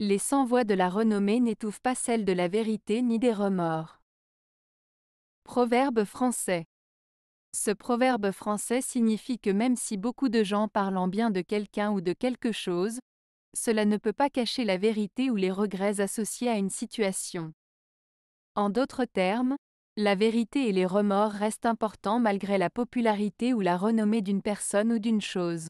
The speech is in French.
Les cent voix de la renommée n'étouffent pas celles de la vérité ni des remords. Proverbe français. Ce proverbe français signifie que même si beaucoup de gens parlent en bien de quelqu'un ou de quelque chose, cela ne peut pas cacher la vérité ou les regrets associés à une situation. En d'autres termes, la vérité et les remords restent importants malgré la popularité ou la renommée d'une personne ou d'une chose.